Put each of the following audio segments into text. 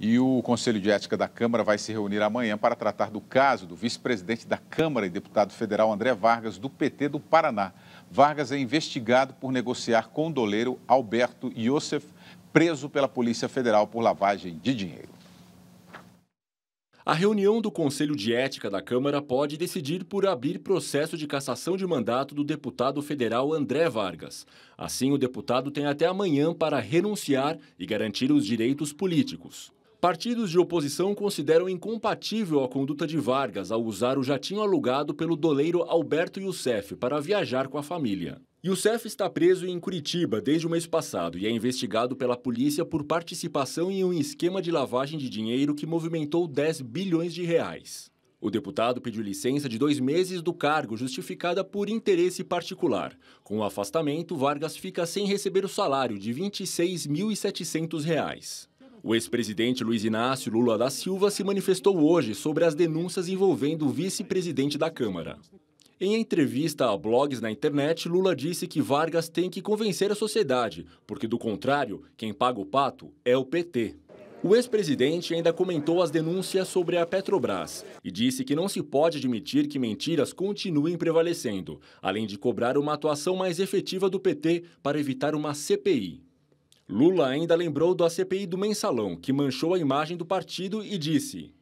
E o Conselho de Ética da Câmara vai se reunir amanhã para tratar do caso do vice-presidente da Câmara e deputado federal André Vargas, do PT do Paraná. Vargas é investigado por negociar com o doleiro Alberto Youssef, preso pela Polícia Federal por lavagem de dinheiro. A reunião do Conselho de Ética da Câmara pode decidir por abrir processo de cassação de mandato do deputado federal André Vargas. Assim, o deputado tem até amanhã para renunciar e garantir os direitos políticos. Partidos de oposição consideram incompatível a conduta de Vargas ao usar o jatinho alugado pelo doleiro Alberto Youssef para viajar com a família. Youssef está preso em Curitiba desde o mês passado e é investigado pela polícia por participação em um esquema de lavagem de dinheiro que movimentou 10 bilhões de reais. O deputado pediu licença de dois meses do cargo, justificada por interesse particular. Com o afastamento, Vargas fica sem receber o salário de R$ 26.700. O ex-presidente Luiz Inácio Lula da Silva se manifestou hoje sobre as denúncias envolvendo o vice-presidente da Câmara. Em entrevista a blogs na internet, Lula disse que Vargas tem que convencer a sociedade, porque, do contrário, quem paga o pato é o PT. O ex-presidente ainda comentou as denúncias sobre a Petrobras e disse que não se pode admitir que mentiras continuem prevalecendo, além de cobrar uma atuação mais efetiva do PT para evitar uma CPI. Lula ainda lembrou da CPI do mensalão, que manchou a imagem do partido, e disse: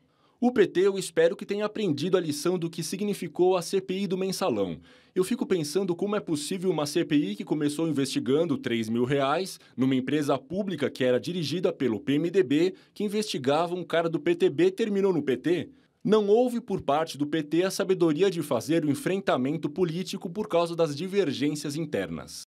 O PT eu espero que tenha aprendido a lição do que significou a CPI do mensalão. Eu fico pensando como é possível uma CPI que começou investigando 3 mil reais numa empresa pública que era dirigida pelo PMDB, que investigava um cara do PTB, terminou no PT. Não houve por parte do PT a sabedoria de fazer o enfrentamento político por causa das divergências internas.